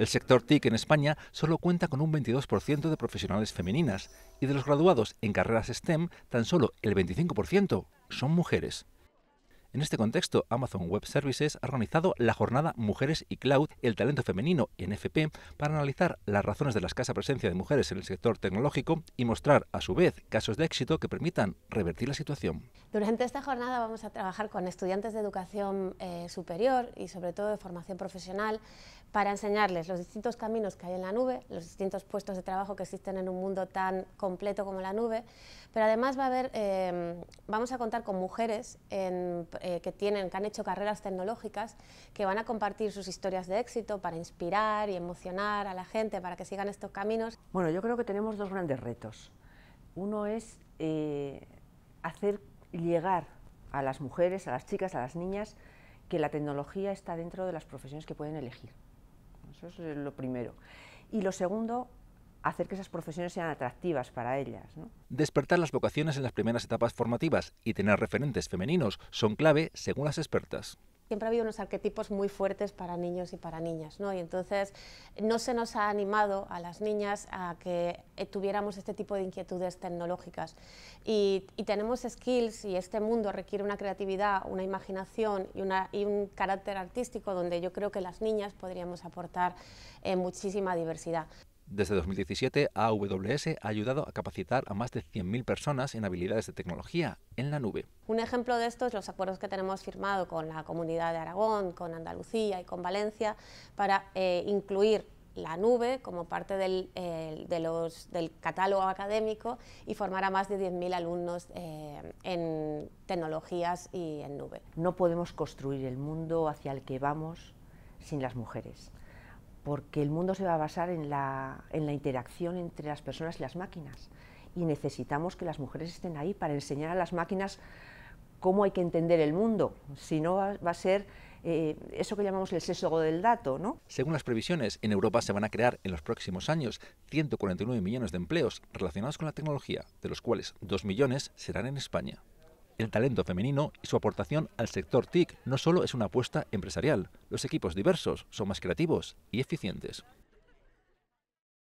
El sector TIC en España solo cuenta con un 22% de profesionales femeninas y de los graduados en carreras STEM tan solo el 25% son mujeres. En este contexto, Amazon Web Services ha organizado la jornada Mujeres y Cloud, el talento femenino en FP para analizar las razones de la escasa presencia de mujeres en el sector tecnológico y mostrar, a su vez, casos de éxito que permitan revertir la situación. Durante esta jornada vamos a trabajar con estudiantes de educación eh, superior y sobre todo de formación profesional para enseñarles los distintos caminos que hay en la nube, los distintos puestos de trabajo que existen en un mundo tan completo como la nube, pero además va a haber, eh, vamos a contar con mujeres en eh, que tienen, que han hecho carreras tecnológicas, que van a compartir sus historias de éxito para inspirar y emocionar a la gente para que sigan estos caminos. Bueno, yo creo que tenemos dos grandes retos. Uno es eh, hacer llegar a las mujeres, a las chicas, a las niñas, que la tecnología está dentro de las profesiones que pueden elegir. Eso es lo primero. Y lo segundo, hacer que esas profesiones sean atractivas para ellas. Despertar las vocaciones en las primeras etapas formativas y tener referentes femeninos son clave según las expertas siempre ha habido unos arquetipos muy fuertes para niños y para niñas, ¿no? Y entonces no se nos ha animado a las niñas a que eh, tuviéramos este tipo de inquietudes tecnológicas. Y, tenemos skills y este mundo requiere una creatividad, una imaginación y, un carácter artístico donde yo creo que las niñas podríamos aportar eh, muchísima diversidad. Desde 2017, AWS ha ayudado a capacitar a más de 100.000 personas en habilidades de tecnología en la nube. Un ejemplo de esto es los acuerdos que tenemos firmado con la Comunidad de Aragón, con Andalucía y con Valencia para eh, incluir la nube como parte eh, del, catálogo académico y formar a más de 10.000 alumnos eh, en tecnologías y en nube. No podemos construir el mundo hacia el que vamos sin las mujeres porque el mundo se va a basar en la, interacción entre las personas y las máquinas. Y necesitamos que las mujeres estén ahí para enseñar a las máquinas cómo hay que entender el mundo, si no va, a ser eh, eso que llamamos el sesgo del dato. ¿no? Según las previsiones, en Europa se van a crear en los próximos años 149 millones de empleos relacionados con la tecnología, de los cuales 2 millones serán en España el talento femenino y su aportación al sector TIC no solo es una apuesta empresarial, los equipos diversos son más creativos y eficientes.